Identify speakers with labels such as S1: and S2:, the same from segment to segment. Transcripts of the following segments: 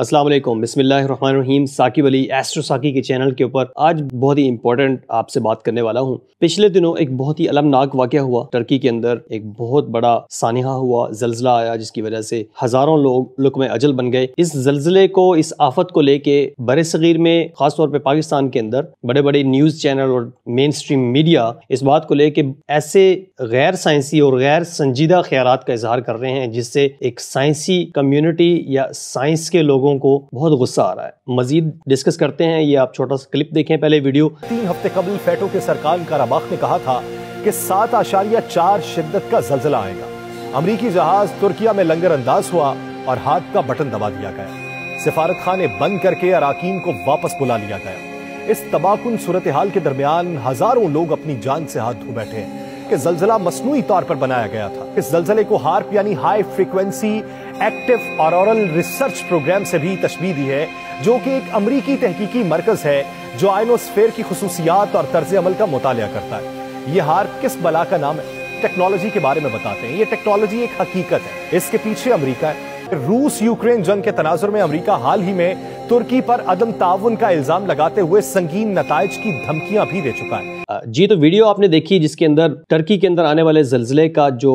S1: असलम बसमीम साकिब अली एस्ट्रो साकी के चैनल के ऊपर आज बहुत ही इंपॉर्टेंट आपसे बात करने वाला हूँ पिछले दिनों एक बहुत ही अलमनाक वाक़ हुआ टर्की के अंदर एक बहुत बड़ा सानहा हुआ जलजिला आया जिसकी वजह से हज़ारों लोग लुकम अजल बन गए इस जलजिले को इस आफत को लेके बरे सगीर में खासतौर पर पाकिस्तान के अंदर बड़े बड़े न्यूज़ चैनल और मेन स्ट्रीम मीडिया इस बात को लेके ऐसे गैर साइंसी और गैर संजीदा ख्याल का इजहार कर रहे हैं जिससे एक साइंसी कम्यूनिटी या साइंस के लोगों लोगों को बहुत गुस्सा आ रहा है मजीद डिस्कस करते हैं ये आप छोटा सा क्लिप देखें पहले वीडियो
S2: तीन हफ्ते कबल फैटो के सरकार कराबाख ने कहा था कि सात आशारिया चार शिद्दत का जलजिला आएगा अमरीकी जहाज तुर्किया में लंगर अंदाज हुआ और हाथ का बटन दबा दिया गया सिफारत खाने बंद करके अराकीन को वापस बुला लिया गया इस तबाकुन सूरत हाल के दरमियान हजारों लोग अपनी जान से हाथ धो बैठे हैं कि जलजिला मसनू तौर पर बनाया गया था इस जलजले को हार्प यानी high frequency active auroral research programme से भी तशबी दी है जो कि एक अमरीकी तहकीकी मरकज है जो आयनोस्फेयर की खसूसियात और तर्ज अमल का मुताल करता है यह हार किस बला का नाम है टेक्नोलॉजी के बारे में बताते हैं यह टेक्नोलॉजी एक हकीकत है इसके पीछे अमरीका है रूस यूक्रेन जंग के तनाजर में अमरीका हाल ही में तुर्की पर अदम ताउन का इल्जाम लगाते हुए संगीन नतज की धमकियां भी दे चुका है
S1: जी तो वीडियो आपने देखी जिसके अंदर तुर्की के अंदर आने वाले जलजिले का जो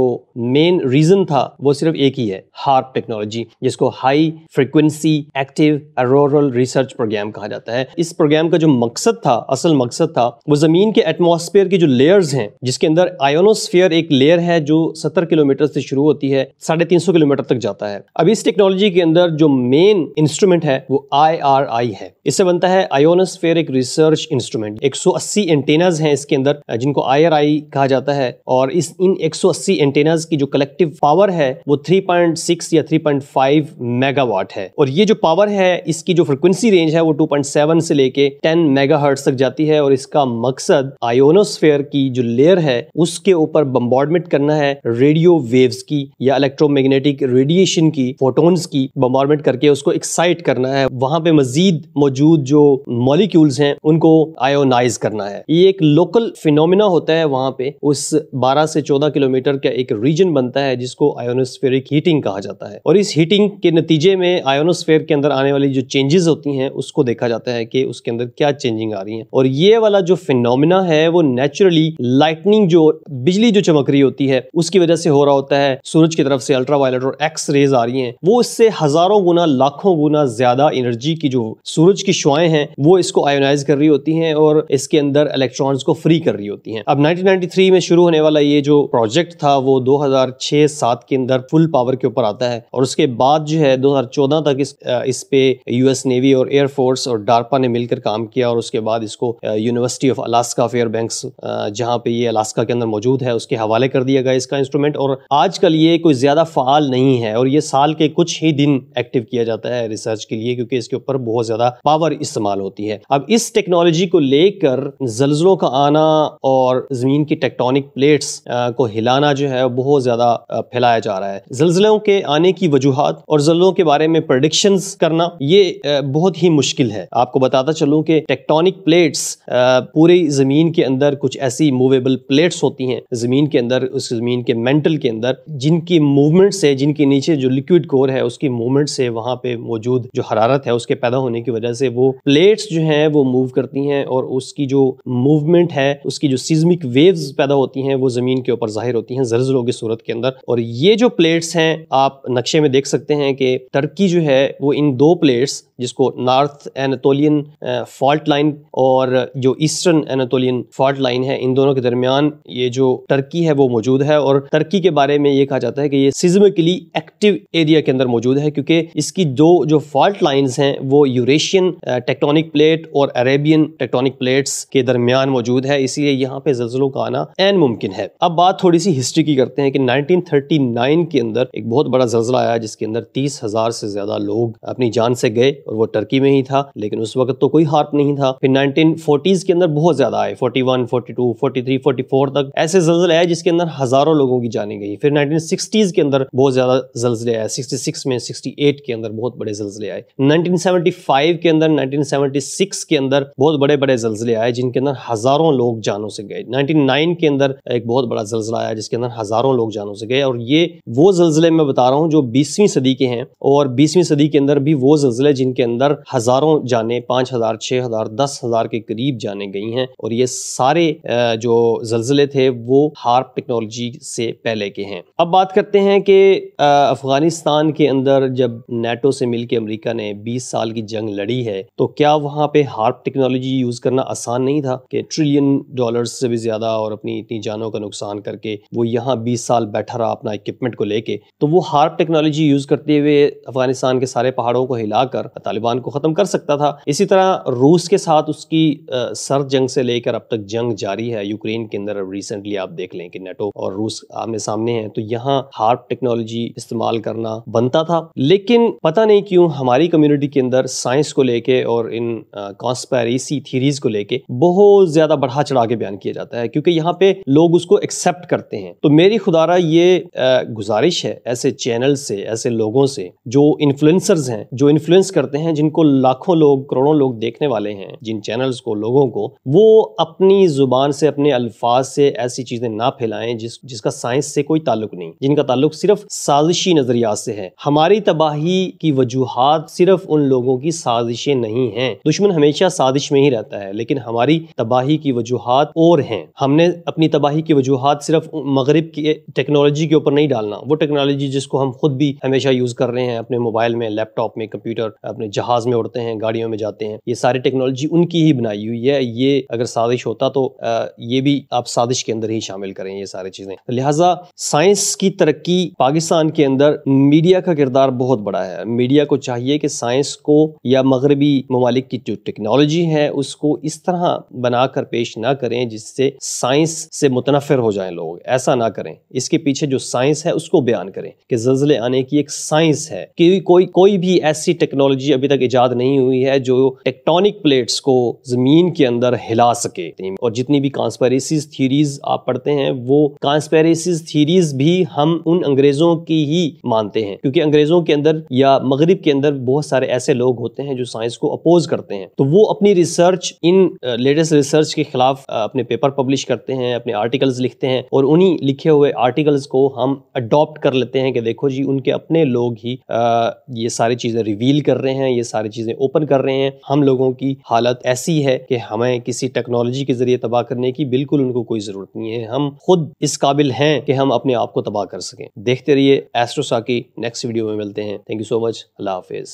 S1: मेन रीजन था वो सिर्फ एक ही है हार्प टेक्नोलॉजी जिसको high frequency active auroral research programme कहा जाता है इस प्रोग्राम का जो मकसद था असल मकसद था वो जमीन के एटमोसफेयर की जो लेयर्स हैं जिसके अंदर आयोनोस्फेयर एक लेयर है जो सत्तर किलोमीटर से शुरू होती है साढ़े किलोमीटर तक जाता है अब इस टेक्नोलॉजी के अंदर जो मेन इंस्ट्रूमेंट है वो आर आई है इससे बनता है आयोनोस्फेरिक रिसर्च इंस्ट्रूमेंट 180 एंटेनाज हैं इसके अंदर जिनको आई कहा जाता है और इस इन 180 एंटेनाज की जो कलेक्टिव पावर है वो 3.6 या 3.5 मेगावाट है और ये जो पावर है इसकी जो फ्रिक्वेंसी रेंज है वो 2.7 से लेके 10 मेगाहर्ट्ज तक जाती है और इसका मकसद आयोनोस्फेयर की जो लेयर है उसके ऊपर बम्बॉर्डमेंट करना है रेडियो वेव्स की या इलेक्ट्रोमैग्नेटिक रेडिएशन की फोटोन्स की बम्बॉर्डमेंट करके उसको एक्साइट करना है वहां वहाँ पे मजीद मौजूद जो मॉलिक्यूल्स हैं उनको आयोनाइज करना है ये एक लोकल फिनोमिना होता है वहाँ पे उस 12 से 14 किलोमीटर का एक रीजन बनता है जिसको आयोनोस्फेरिक हीटिंग कहा जाता है और इस हीटिंग के नतीजे में आयोनोस्फेयर के अंदर आने वाली जो चेंजेस होती हैं उसको देखा जाता है कि उसके अंदर क्या चेंजिंग आ रही है और ये वाला जो फिनोमिना है वो नेचुरली लाइटनिंग जो बिजली जो चमक रही होती है उसकी वजह से हो रहा होता है सूरज की तरफ से अल्ट्रा और एक्स रेज आ रही है वो इससे हजारों गुना लाखों गुना ज्यादा एनर्जी एनर्जी की जो सूरज की शुआएं हैं वो इसको आयोनाइज कर रही होती हैं और इसके अंदर इलेक्ट्रॉन्स को फ्री कर रही होती हैं अब 1993 में शुरू होने वाला ये जो प्रोजेक्ट था वो 2006-7 के अंदर फुल पावर के ऊपर आता है और उसके बाद जो है 2014 तक इस इस पे यूएस नेवी और एयरफोर्स और डार्पा ने मिलकर काम किया और उसके बाद इसको university of Alaska Fairbanks जहाँ पे ये अलास्का के अंदर मौजूद है उसके हवाले कर दिया गया इसका इंस्ट्रूमेंट और आजकल ये कोई ज़्यादा फ़ाल नहीं है और ये साल के कुछ ही दिन एक्टिव किया जाता है रिसर्च के लिए क्योंकि जिसके ऊपर बहुत ज्यादा पावर इस्तेमाल होती है अब इस टेक्नोलॉजी को लेकर जल्जलों का आना और जमीन की टेक्टोनिक प्लेट्स को हिलाना जो है बहुत ज्यादा फैलाया जा रहा है जल्जलों के आने की वजूहत और जल्जलों के बारे में प्रडिक्शन करना ये बहुत ही मुश्किल है आपको बताता चलूँ कि टेक्टोनिक प्लेट्स पूरी जमीन के अंदर कुछ ऐसी मूवेबल प्लेट्स होती हैं जमीन के अंदर उस जमीन के मेंटल के अंदर जिनकी मूवमेंट से जिनके नीचे जो लिक्विड कोर है उसकी मूवमेंट से वहां पे मौजूद जो हरारत है उसके पैदा होने की वजह से वो प्लेट्स जो हैं वो मूव करती हैं और उसकी जो मूवमेंट है उसकी जो सीजमिक वेव्स पैदा होती हैं वो ज़मीन के ऊपर ज़ाहिर होती हैं जल्जलों की सूरत के अंदर और ये जो प्लेट्स हैं आप नक्शे में देख सकते हैं कि टर्की जो है वो इन दो प्लेट्स जिसको नॉर्थ एनाटोलियन फॉल्ट लाइन और जो ईस्टर्न एनाटोलियन फॉल्ट लाइन है इन दोनों के दरमियान ये जो टर्की है वो मौजूद है और टर्की के बारे में ये कहा जाता है कि ये सिज्मिकली एक्टिव एरिया के अंदर मौजूद है क्योंकि इसकी दो जो फॉल्ट लाइन्स हैं हैं वो यूरेशियन टेक्टोनिक प्लेट और अरेबियन टेक्टोनिक प्लेट्स के दरमियान मौजूद है इसीलिए यहाँ पे जल्जलों का आना एन मुमकिन है अब बात थोड़ी सी हिस्ट्री की करते हैं कि 1939 के अंदर एक बहुत बड़ा जल्जला आया जिसके अंदर तीस हजार से ज्यादा लोग अपनी जान से गए और वो टर्की में ही था लेकिन उस वक्त तो कोई हार्प नहीं था फिर नाइनटीन के अंदर बहुत ज्यादा आए फोर्टी वन फोर्टी 44 तक ऐसे जल्जल आए जिसके अंदर हजारों लोगों की जाने गई फिर नाइनटीन के अंदर बहुत ज्यादा जल्जले आए 66 में 68 के अंदर बहुत बड़े जल्जले आए नाइनटीन 1975 के अंदर 1976 के अंदर बहुत बड़े बड़े जल्जले आए जिनके अंदर हजारों लोग जानों से गए 99 के अंदर एक बहुत बड़ा जल्जला आया जिसके अंदर हजारों लोग जानों से गए और ये वो जल्जले मैं बता रहा हूँ जो बीसवीं सदी के हैं और बीसवीं सदी के अंदर भी वो जल्जले जिनके अंदर हजारों जाने पांच हजार छह हजार दस हजार के करीब जाने गई हैं और ये सारे जो जल्जले थे वो हार्प टेक्नोलॉजी से पहले के हैं अब बात करते हैं कि अफगानिस्तान के अंदर जब नेटो से मिलकर अमरीका ने बीस 20 साल की जंग लड़ी है तो क्या वहां पे हार्प टेक्नोलॉजी यूज करना आसान नहीं था कि ट्रिलियन डॉलर्स से भी ज्यादा और अपनी इतनी जानों का नुकसान करके वो यहाँ बीस साल बैठा रहा अपना इक्विपमेंट को लेके तो वो हार्प टेक्नोलॉजी यूज करते हुए अफगानिस्तान के सारे पहाड़ों को हिलाकर तालिबान को खत्म कर सकता था इसी तरह रूस के साथ उसकी सर जंग से लेकर अब तक जंग जारी है यूक्रेन के अंदर रिसेंटली आप देख लें कि नेटो और रूस आमने सामने हैं तो यहाँ हार्प टेक्नोलॉजी इस्तेमाल करना बनता था लेकिन पता नहीं क्यों हमारी कम्युनिटी के अंदर साइंस को लेके और इन कॉन्स्पायरेसी थीरीज को लेके बहुत ज़्यादा बढ़ा चढ़ा के बयान किया जाता है क्योंकि यहाँ पे लोग उसको एक्सेप्ट करते हैं तो मेरी खुदारा ये गुजारिश है ऐसे चैनल से ऐसे लोगों से जो इन्फ्लुएंसर्स हैं जो इन्फ्लुएंस करते हैं जिनको लाखों लोग करोड़ों लोग देखने वाले हैं जिन चैनल्स को लोगों को वो अपनी जुबान से अपने अल्फाज से ऐसी चीज़ें ना फैलाएं जिस जिसका साइंस से कोई ताल्लुक नहीं जिनका ताल्लुक सिर्फ साजिशी नज़रियात से है हमारी तबाही की वजूहत सिर्फ उन लोगों की साजिशें नहीं हैं दुश्मन हमेशा साजिश में ही रहता है लेकिन हमारी तबाही की वजूहत और हैं हमने अपनी तबाही की वजूहत सिर्फ मगरब की टेक्नोलॉजी के ऊपर नहीं डालना वो टेक्नोलॉजी जिसको हम खुद भी हमेशा यूज कर रहे हैं अपने मोबाइल में लैपटॉप में कंप्यूटर अपने जहाज में उड़ते हैं गाड़ियों में जाते हैं ये सारी टेक्नोलॉजी उनकी ही बनाई हुई है ये अगर साजिश होता तो ये भी आप साजिश के अंदर ही शामिल करें ये सारी चीजें तो लिहाजा साइंस की तरक्की पाकिस्तान के अंदर मीडिया का किरदार बहुत बड़ा है मीडिया को चाहिए कि साइंस साइंस को या मगरबी ममालिक की जो टेक्नोलॉजी है उसको इस तरह बना कर पेश ना करें जिससे साइंस से मुतनफर हो जाएं लोग ऐसा ना करें इसके पीछे जो साइंस है उसको बयान करें कि जल्जले आने की एक साइंस है कि कोई कोई भी ऐसी टेक्नोलॉजी अभी तक ईजाद नहीं हुई है जो टेक्टोनिक प्लेट्स को ज़मीन के अंदर हिला सके और जितनी भी कॉन्स्पेरेसीज थीरीज आप पढ़ते हैं वो कॉन्स्पेरेसीज थीरीज भी हम उन अंग्रेज़ों की ही मानते हैं क्योंकि अंग्रेज़ों के अंदर या मगरब के अंदर बहुत सारे ऐसे लोग होते हैं जो साइंस को अपोज करते हैं तो वो अपनी रिसर्च इन लेटेस्ट रिसर्च के खिलाफ अपने पेपर पब्लिश करते हैं अपने आर्टिकल्स लिखते हैं और उन्हीं लिखे हुए आर्टिकल्स को हम अडॉप्ट कर लेते हैं कि देखो जी उनके अपने लोग ही आ, ये सारी चीज़ें रिवील कर रहे हैं ये सारी चीज़ें ओपन कर रहे हैं हम लोगों की हालत ऐसी है कि हमें किसी टेक्नोलॉजी के ज़रिए तबाह करने की बिल्कुल उनको कोई ज़रूरत नहीं है हम खुद इस काबिल हैं कि हम अपने आप को तबाह कर सकें देखते रहिए एस्ट्रोसा की नेक्स्ट वीडियो में मिलते हैं थैंक यू सो मच अल्लाह हाफिज़